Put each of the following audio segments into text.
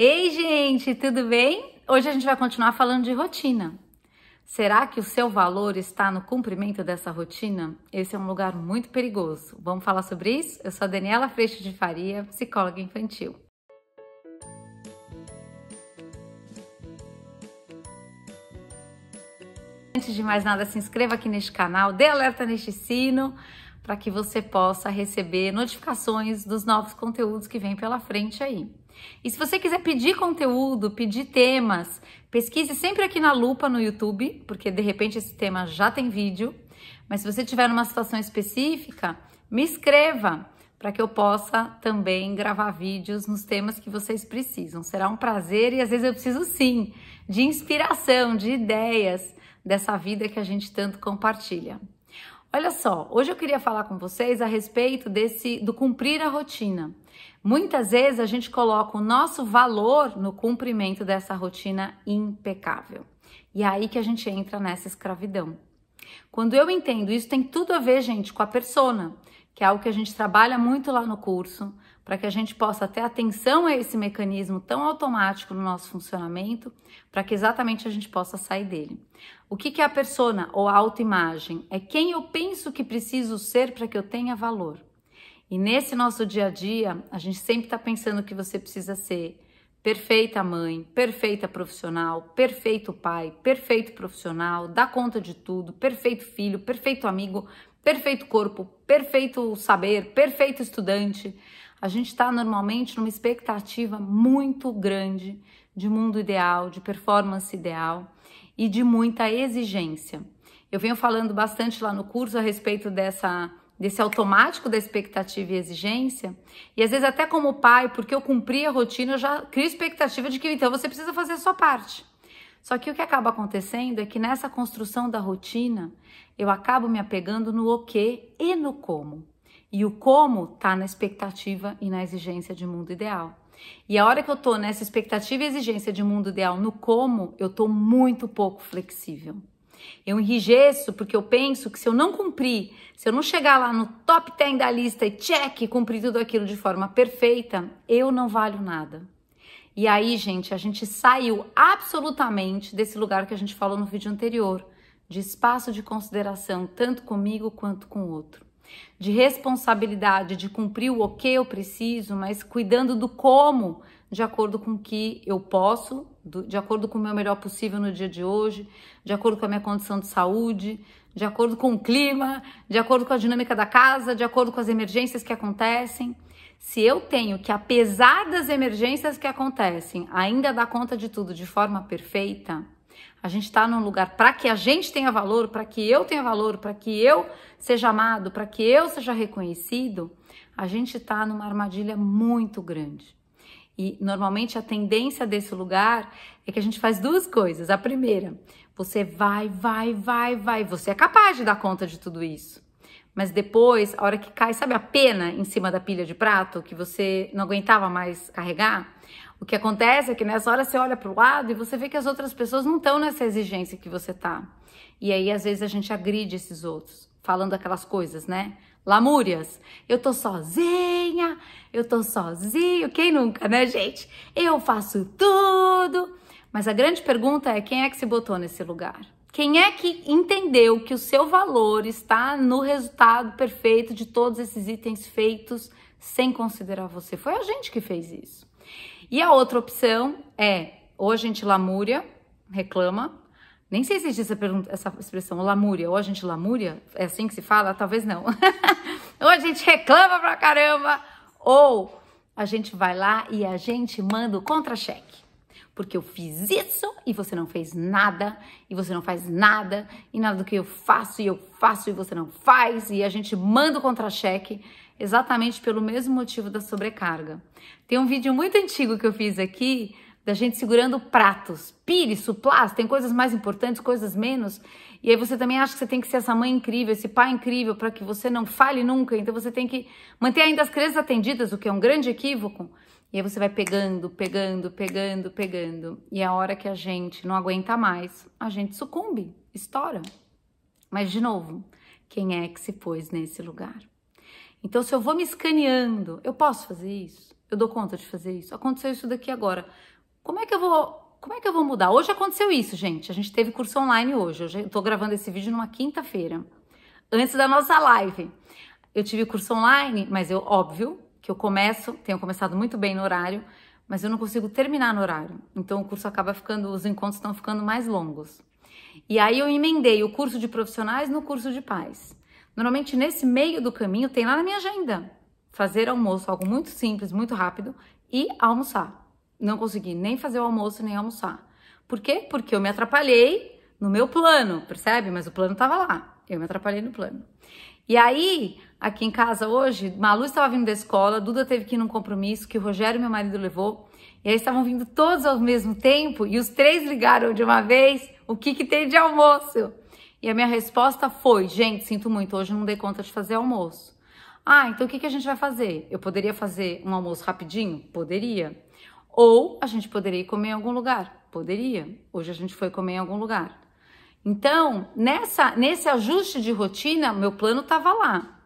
Ei, gente, tudo bem? Hoje a gente vai continuar falando de rotina. Será que o seu valor está no cumprimento dessa rotina? Esse é um lugar muito perigoso. Vamos falar sobre isso? Eu sou a Daniela Freixo de Faria, psicóloga infantil. Antes de mais nada, se inscreva aqui neste canal, dê alerta neste sino para que você possa receber notificações dos novos conteúdos que vem pela frente aí. E se você quiser pedir conteúdo, pedir temas, pesquise sempre aqui na lupa no YouTube, porque de repente esse tema já tem vídeo. Mas se você tiver numa situação específica, me escreva para que eu possa também gravar vídeos nos temas que vocês precisam. Será um prazer e às vezes eu preciso sim de inspiração, de ideias dessa vida que a gente tanto compartilha. Olha só, hoje eu queria falar com vocês a respeito desse do cumprir a rotina. Muitas vezes a gente coloca o nosso valor no cumprimento dessa rotina impecável. E é aí que a gente entra nessa escravidão. Quando eu entendo isso, tem tudo a ver, gente, com a persona, que é algo que a gente trabalha muito lá no curso, para que a gente possa ter atenção a esse mecanismo tão automático no nosso funcionamento, para que exatamente a gente possa sair dele. O que, que é a persona ou a autoimagem? É quem eu penso que preciso ser para que eu tenha valor. E nesse nosso dia a dia, a gente sempre está pensando que você precisa ser perfeita mãe, perfeita profissional, perfeito pai, perfeito profissional, dá conta de tudo, perfeito filho, perfeito amigo, perfeito corpo, perfeito saber, perfeito estudante. A gente está normalmente numa expectativa muito grande de mundo ideal, de performance ideal e de muita exigência. Eu venho falando bastante lá no curso a respeito dessa desse automático da expectativa e exigência, e às vezes até como pai, porque eu cumpri a rotina, eu já crio expectativa de que então você precisa fazer a sua parte. Só que o que acaba acontecendo é que nessa construção da rotina, eu acabo me apegando no o okay que e no como. E o como está na expectativa e na exigência de mundo ideal. E a hora que eu estou nessa expectativa e exigência de mundo ideal no como, eu estou muito pouco flexível. Eu enrijeço porque eu penso que se eu não cumprir, se eu não chegar lá no top 10 da lista e check, cumprir tudo aquilo de forma perfeita, eu não valho nada. E aí, gente, a gente saiu absolutamente desse lugar que a gente falou no vídeo anterior, de espaço de consideração, tanto comigo quanto com o outro de responsabilidade, de cumprir o que eu preciso, mas cuidando do como, de acordo com o que eu posso, de acordo com o meu melhor possível no dia de hoje, de acordo com a minha condição de saúde, de acordo com o clima, de acordo com a dinâmica da casa, de acordo com as emergências que acontecem. Se eu tenho que, apesar das emergências que acontecem, ainda dar conta de tudo de forma perfeita, a gente está num lugar para que a gente tenha valor, para que eu tenha valor, para que eu seja amado, para que eu seja reconhecido. A gente está numa armadilha muito grande. E normalmente a tendência desse lugar é que a gente faz duas coisas. A primeira, você vai, vai, vai, vai. Você é capaz de dar conta de tudo isso. Mas depois, a hora que cai, sabe a pena em cima da pilha de prato que você não aguentava mais carregar? O que acontece é que nessa hora você olha para o lado e você vê que as outras pessoas não estão nessa exigência que você tá. E aí, às vezes, a gente agride esses outros, falando aquelas coisas, né? Lamúrias. Eu tô sozinha, eu tô sozinho. Quem nunca, né, gente? Eu faço tudo. Mas a grande pergunta é: quem é que se botou nesse lugar? Quem é que entendeu que o seu valor está no resultado perfeito de todos esses itens feitos sem considerar você? Foi a gente que fez isso. E a outra opção é, ou a gente lamúria, reclama, nem sei se existe essa, essa expressão, lamúria, ou a gente lamúria, é assim que se fala? Talvez não. ou a gente reclama pra caramba, ou a gente vai lá e a gente manda o contra-cheque porque eu fiz isso e você não fez nada, e você não faz nada, e nada do que eu faço e eu faço e você não faz, e a gente manda o contra-cheque exatamente pelo mesmo motivo da sobrecarga. Tem um vídeo muito antigo que eu fiz aqui da gente segurando pratos, pires, suplás, tem coisas mais importantes, coisas menos. E aí você também acha que você tem que ser essa mãe incrível, esse pai incrível, para que você não fale nunca. Então você tem que manter ainda as crianças atendidas, o que é um grande equívoco. E aí você vai pegando, pegando, pegando, pegando. E a hora que a gente não aguenta mais, a gente sucumbe, estoura. Mas de novo, quem é que se pôs nesse lugar? Então, se eu vou me escaneando, eu posso fazer isso? Eu dou conta de fazer isso? Aconteceu isso daqui agora. Como é que eu vou, como é que eu vou mudar? Hoje aconteceu isso, gente. A gente teve curso online hoje. Eu estou gravando esse vídeo numa quinta-feira, antes da nossa live. Eu tive curso online, mas eu óbvio que eu começo, tenho começado muito bem no horário, mas eu não consigo terminar no horário. Então o curso acaba ficando, os encontros estão ficando mais longos. E aí eu emendei o curso de profissionais no curso de pais. Normalmente nesse meio do caminho tem lá na minha agenda fazer almoço, algo muito simples, muito rápido e almoçar não consegui nem fazer o almoço nem almoçar. Por quê? Porque eu me atrapalhei no meu plano, percebe? Mas o plano estava lá. Eu me atrapalhei no plano. E aí, aqui em casa hoje, Malu estava vindo da escola, Duda teve que ir num compromisso que o Rogério, meu marido, levou. E aí estavam vindo todos ao mesmo tempo e os três ligaram de uma vez: o que, que tem de almoço? E a minha resposta foi: gente, sinto muito, hoje não dei conta de fazer almoço. Ah, então o que, que a gente vai fazer? Eu poderia fazer um almoço rapidinho? Poderia. Ou a gente poderia comer em algum lugar. Poderia. Hoje a gente foi comer em algum lugar. Então, nessa, nesse ajuste de rotina, meu plano estava lá.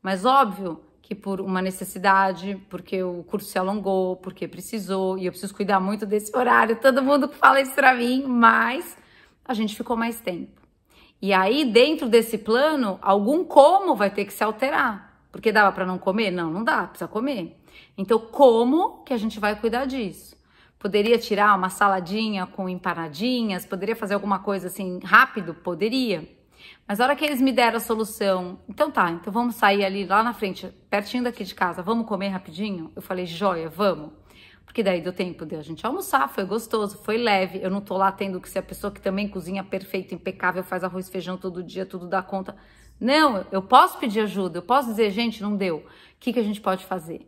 Mas óbvio que por uma necessidade, porque o curso se alongou, porque precisou, e eu preciso cuidar muito desse horário. Todo mundo fala isso para mim, mas a gente ficou mais tempo. E aí, dentro desse plano, algum como vai ter que se alterar. Porque dava para não comer? Não, não dá, precisa comer. Então, como que a gente vai cuidar disso? Poderia tirar uma saladinha com empanadinhas? Poderia fazer alguma coisa assim rápido? Poderia. Mas na hora que eles me deram a solução, então tá, então vamos sair ali lá na frente, pertinho daqui de casa, vamos comer rapidinho? Eu falei, joia, vamos. Porque daí deu tempo de a gente almoçar, foi gostoso, foi leve. Eu não tô lá tendo que ser a pessoa que também cozinha perfeito, impecável, faz arroz, feijão todo dia, tudo dá conta. Não, eu posso pedir ajuda, eu posso dizer, gente, não deu. O que, que a gente pode fazer?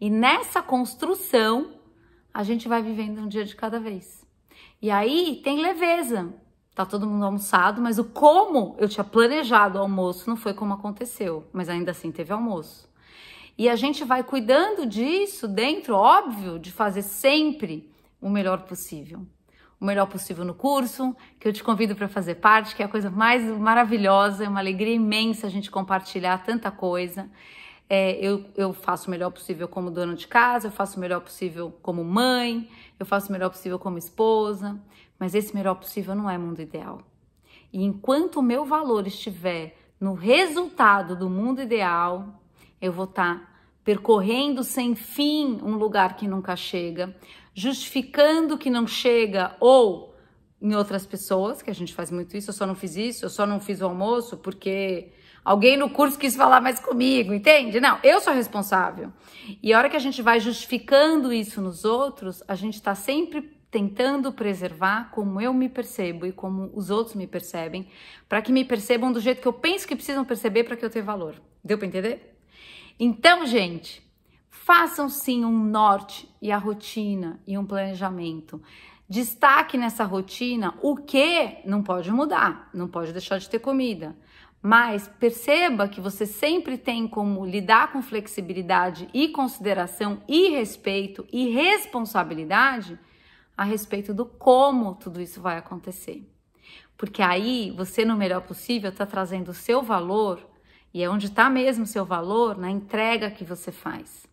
E nessa construção, a gente vai vivendo um dia de cada vez. E aí tem leveza. Tá todo mundo almoçado, mas o como eu tinha planejado o almoço não foi como aconteceu, mas ainda assim teve almoço. E a gente vai cuidando disso dentro, óbvio, de fazer sempre o melhor possível o melhor possível no curso, que eu te convido para fazer parte, que é a coisa mais maravilhosa, é uma alegria imensa a gente compartilhar tanta coisa. É, eu, eu faço o melhor possível como dona de casa, eu faço o melhor possível como mãe, eu faço o melhor possível como esposa, mas esse melhor possível não é mundo ideal. E enquanto o meu valor estiver no resultado do mundo ideal, eu vou estar tá percorrendo sem fim um lugar que nunca chega, justificando que não chega ou em outras pessoas, que a gente faz muito isso, eu só não fiz isso, eu só não fiz o almoço porque alguém no curso quis falar mais comigo, entende? Não, eu sou responsável. E a hora que a gente vai justificando isso nos outros, a gente está sempre tentando preservar como eu me percebo e como os outros me percebem, para que me percebam do jeito que eu penso que precisam perceber para que eu tenha valor. Deu para entender? Então, gente, façam sim um norte e a rotina e um planejamento. Destaque nessa rotina o que não pode mudar, não pode deixar de ter comida. Mas perceba que você sempre tem como lidar com flexibilidade e consideração e respeito e responsabilidade a respeito do como tudo isso vai acontecer. Porque aí você, no melhor possível, está trazendo o seu valor e é onde está mesmo seu valor na entrega que você faz.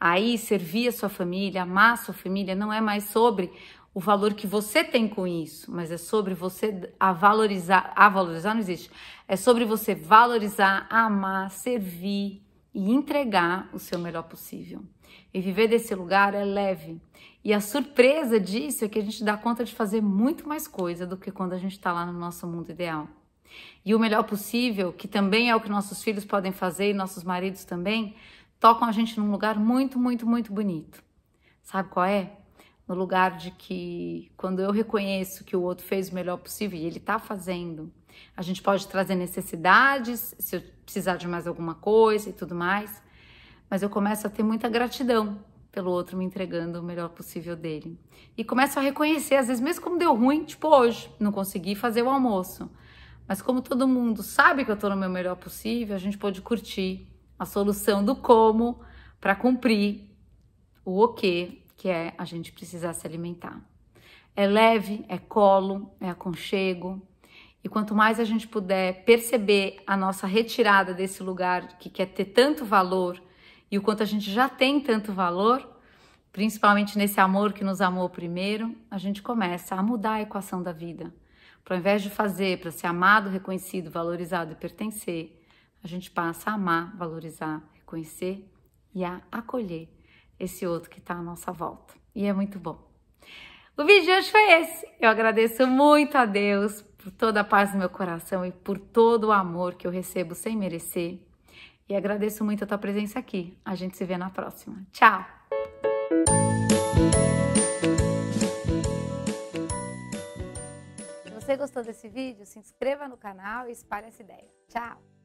Aí, servir a sua família, amar a sua família, não é mais sobre o valor que você tem com isso, mas é sobre você a valorizar, a valorizar não existe, é sobre você valorizar, amar, servir e entregar o seu melhor possível. E viver desse lugar é leve. E a surpresa disso é que a gente dá conta de fazer muito mais coisa do que quando a gente está lá no nosso mundo ideal e o melhor possível, que também é o que nossos filhos podem fazer e nossos maridos também, tocam a gente num lugar muito, muito, muito bonito. Sabe qual é? No lugar de que quando eu reconheço que o outro fez o melhor possível e ele está fazendo, a gente pode trazer necessidades, se eu precisar de mais alguma coisa e tudo mais, mas eu começo a ter muita gratidão pelo outro me entregando o melhor possível dele. E começo a reconhecer, às vezes, mesmo como deu ruim, tipo hoje, não consegui fazer o almoço mas como todo mundo sabe que eu estou no meu melhor possível, a gente pode curtir a solução do como para cumprir o o que que é a gente precisar se alimentar. É leve, é colo, é aconchego. E quanto mais a gente puder perceber a nossa retirada desse lugar que quer ter tanto valor e o quanto a gente já tem tanto valor, principalmente nesse amor que nos amou primeiro, a gente começa a mudar a equação da vida. Para ao invés de fazer para ser amado, reconhecido, valorizado e pertencer, a gente passa a amar, valorizar, reconhecer e a acolher esse outro que está à nossa volta. E é muito bom. O vídeo de hoje foi esse. Eu agradeço muito a Deus por toda a paz no meu coração e por todo o amor que eu recebo sem merecer. E agradeço muito a tua presença aqui. A gente se vê na próxima. Tchau! você gostou desse vídeo, se inscreva no canal e espalhe essa ideia. Tchau!